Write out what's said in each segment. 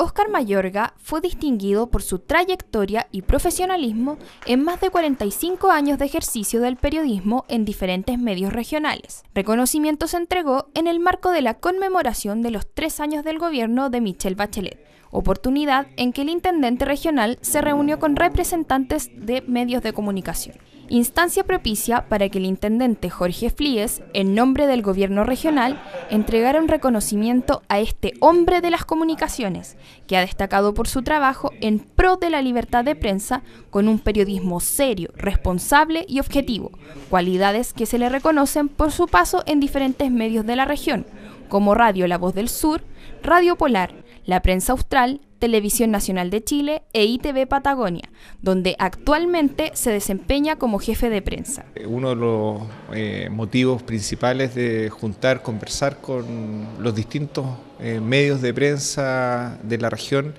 Óscar Mayorga fue distinguido por su trayectoria y profesionalismo en más de 45 años de ejercicio del periodismo en diferentes medios regionales. Reconocimiento se entregó en el marco de la conmemoración de los tres años del gobierno de Michel Bachelet, oportunidad en que el intendente regional se reunió con representantes de medios de comunicación instancia propicia para que el intendente Jorge Flíes, en nombre del gobierno regional, entregara un reconocimiento a este hombre de las comunicaciones, que ha destacado por su trabajo en pro de la libertad de prensa con un periodismo serio, responsable y objetivo, cualidades que se le reconocen por su paso en diferentes medios de la región, como Radio La Voz del Sur, Radio Polar, la prensa austral, Televisión Nacional de Chile e ITV Patagonia, donde actualmente se desempeña como jefe de prensa. Eh, uno de los eh, motivos principales de juntar, conversar con los distintos eh, medios de prensa de la región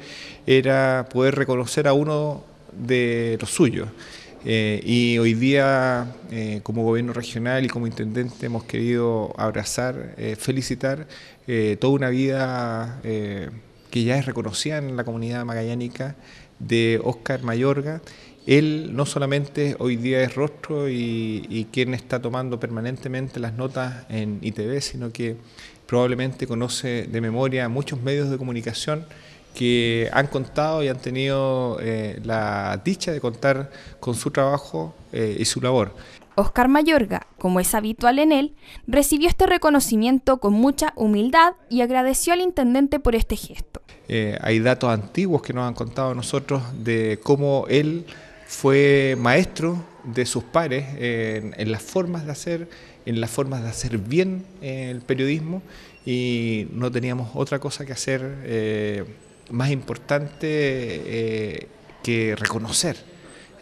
era poder reconocer a uno de los suyos. y hoy día, como gobierno regional y como intendente, hemos querido abrazar, felicitar toda una vida que ya es reconocida en la comunidad magallánica de Oscar Mayorga. Él no solamente hoy día es rostro y, quien está tomando permanentemente las notas en ITV, sino que probablemente conoce de memoria muchos medios de comunicación que han contado y han tenido eh, la dicha de contar con su trabajo eh, y su labor. Oscar Mayorga, como es habitual en él, recibió este reconocimiento con mucha humildad y agradeció al intendente por este gesto. Eh, hay datos antiguos que nos han contado nosotros de cómo él fue maestro de sus pares en, las formas de hacer, en las formas de hacer bien eh, el periodismo y no teníamos otra cosa que hacer eh, más importante que reconocer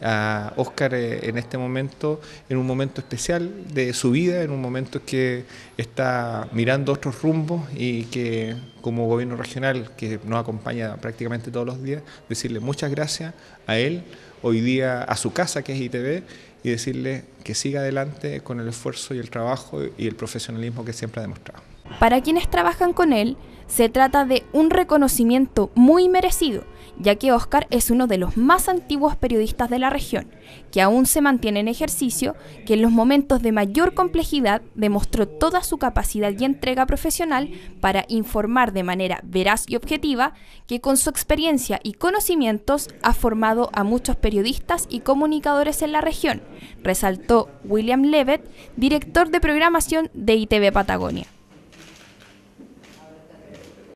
a Oscar eh, en este momento, en un momento especial de su vida, en un momento que está mirando otros rumbos y que como gobierno regional, que nos acompaña prácticamente todos los días, decirle muchas gracias a él, hoy día a su casa que es ITV, y decirle que siga adelante con el esfuerzo y el trabajo y el profesionalismo que siempre ha demostrado. Para quienes trabajan con él, se trata de un reconocimiento muy merecido, ya que Oscar es uno de los más antiguos periodistas de la región, que aún se mantiene en ejercicio, que en los momentos de mayor complejidad demostró toda su capacidad y entrega profesional para informar de manera veraz y objetiva, que con su experiencia y conocimientos ha formado a muchos periodistas y comunicadores en la región, resaltó William Levitt, director de programación de ITV Patagonia.